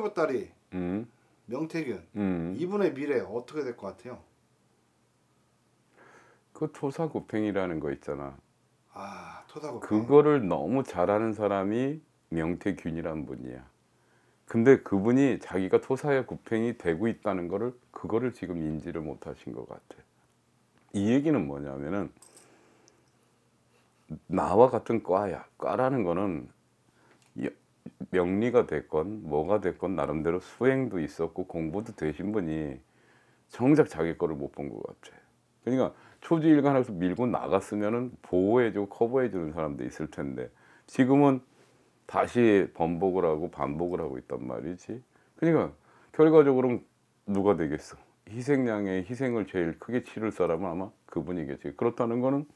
최고의 딸이 음. 명태균 음. 이분의 미래 어떻게 될 것 같아요? 그 토사구팽이라는 거 있잖아. 아 토사구팽. 그거를 너무 잘하는 사람이 명태균이란 분이야. 근데 그분이 자기가 토사의 구팽이 되고 있다는 거를 그거를 지금 인지를 못하신 것 같아. 이 얘기는 뭐냐면은 나와 같은 과야. 과라는 거는 명리가 됐건 뭐가 됐건 나름대로 수행도 있었고 공부도 되신 분이 정작 자기 거를 못 본 것 같아. 요 그러니까 초지일관에서 밀고 나갔으면 보호해주고 커버해주는 사람도 있을 텐데 지금은 다시 번복을 하고 반복을 하고 있단 말이지. 그러니까 결과적으로 누가 되겠어? 희생양의 희생을 제일 크게 치를 사람은 아마 그분이겠지. 그렇다는 거는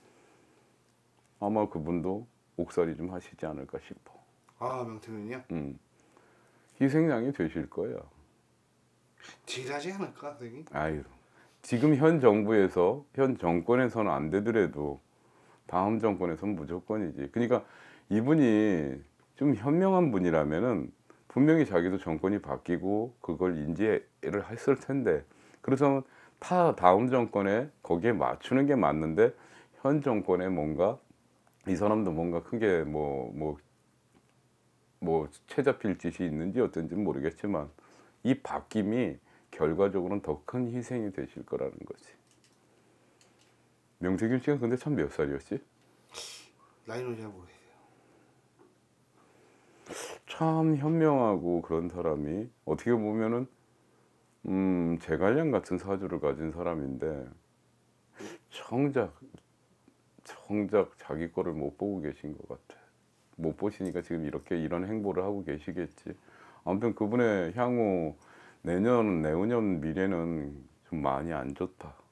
아마 그분도 옥살이 좀 하시지 않을까 싶어. 아 명태균이요? 음. 희생양이 되실 거예요. 딜하지 않을까 선생님? 아유 지금 현 정부에서 현 정권에서는 안 되더라도 다음 정권에선 무조건이지. 그러니까 이분이 좀 현명한 분이라면은 분명히 자기도 정권이 바뀌고 그걸 인지를 했을 텐데 그래서 타 다음 정권에 거기에 맞추는 게 맞는데 현 정권에 뭔가 이 사람도 뭔가 크게 뭐뭐 뭐, 뭐 뭐채잡힐 짓이 있는지 어떤지 모르겠지만 이 바뀜이 결과적으로는 더 큰 희생이 되실 거라는 거지. 명세균 씨가 근데 참 몇 살이었지? 나이는 잘 모르겠어요. 참 현명하고 그런 사람이 어떻게 보면은 음 제갈량 같은 사주를 가진 사람인데 정작 정작 자기 거를 못 보고 계신 것 같아. 못 보시니까 지금 이렇게 이런 행보를 하고 계시겠지. 아무튼 그분의 향후 내년, 내후년 미래는 좀 많이 안 좋다.